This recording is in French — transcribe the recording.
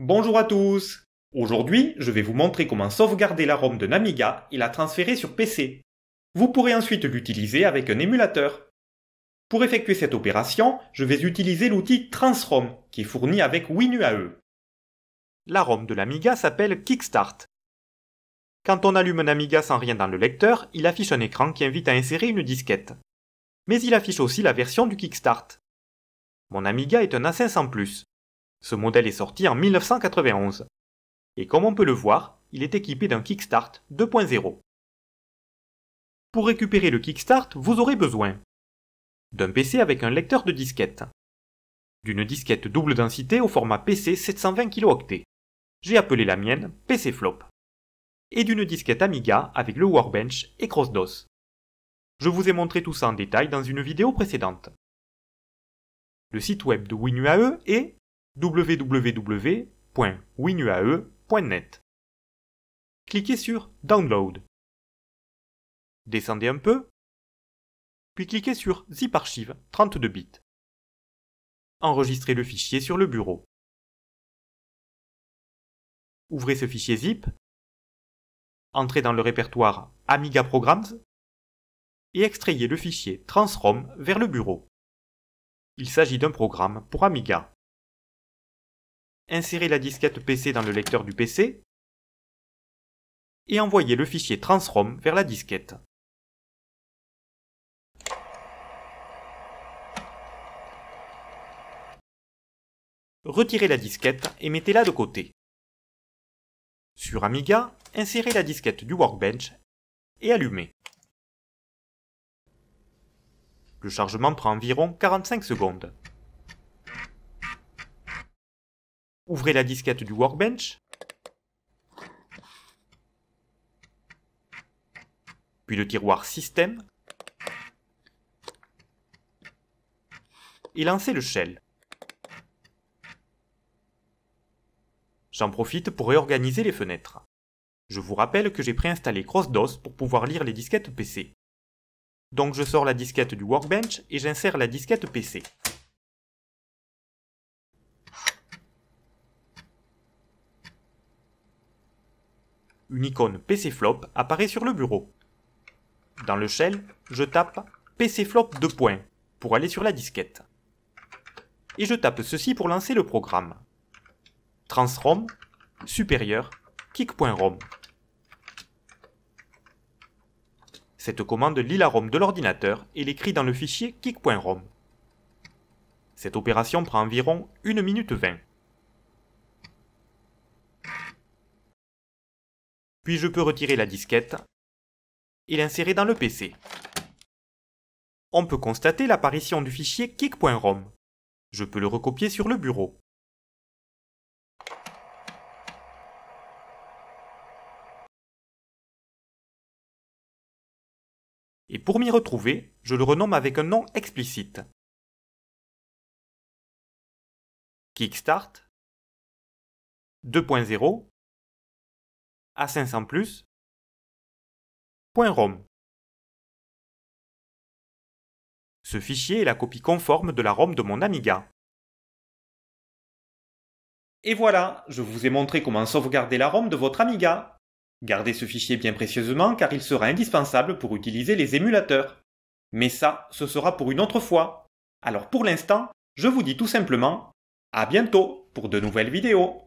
Bonjour à tous Aujourd'hui, je vais vous montrer comment sauvegarder la ROM de Namiga et la transférer sur PC. Vous pourrez ensuite l'utiliser avec un émulateur. Pour effectuer cette opération, je vais utiliser l'outil Transrom qui est fourni avec WinUAE. La ROM de l'Amiga s'appelle Kickstart. Quand on allume un Amiga sans rien dans le lecteur, il affiche un écran qui invite à insérer une disquette. Mais il affiche aussi la version du Kickstart. Mon Amiga est un A500+, ce modèle est sorti en 1991. Et comme on peut le voir, il est équipé d'un Kickstart 2.0. Pour récupérer le Kickstart, vous aurez besoin d'un PC avec un lecteur de disquette, d'une disquette double densité au format PC 720 kilooctets, j'ai appelé la mienne PC Flop, et d'une disquette Amiga avec le Workbench et CrossDOS. Je vous ai montré tout ça en détail dans une vidéo précédente. Le site web de WinUAE est www.winuae.net. Cliquez sur Download. Descendez un peu, puis cliquez sur Zip Archive 32 bits. Enregistrez le fichier sur le bureau. Ouvrez ce fichier zip, entrez dans le répertoire Amiga Programs et extrayez le fichier Transrom vers le bureau. Il s'agit d'un programme pour Amiga insérez la disquette PC dans le lecteur du PC et envoyez le fichier transrom vers la disquette. Retirez la disquette et mettez-la de côté. Sur Amiga, insérez la disquette du Workbench et allumez. Le chargement prend environ 45 secondes. Ouvrez la disquette du workbench. Puis le tiroir système. Et lancez le shell. J'en profite pour réorganiser les fenêtres. Je vous rappelle que j'ai préinstallé CrossDOS pour pouvoir lire les disquettes PC. Donc je sors la disquette du Workbench et j'insère la disquette PC. une icône PCFlop apparaît sur le bureau. Dans le shell, je tape PCFlop 2 pour aller sur la disquette. Et je tape ceci pour lancer le programme. Transrom, supérieur, kick.rom. Cette commande lit la ROM de l'ordinateur et l'écrit dans le fichier kick.rom. Cette opération prend environ 1 minute 20. puis je peux retirer la disquette et l'insérer dans le PC. On peut constater l'apparition du fichier kick.rom. Je peux le recopier sur le bureau. Et pour m'y retrouver, je le renomme avec un nom explicite. Kickstart 2.0 a 500 ROM. Ce fichier est la copie conforme de la ROM de mon Amiga. Et voilà, je vous ai montré comment sauvegarder la ROM de votre Amiga. Gardez ce fichier bien précieusement car il sera indispensable pour utiliser les émulateurs. Mais ça, ce sera pour une autre fois. Alors pour l'instant, je vous dis tout simplement à bientôt pour de nouvelles vidéos.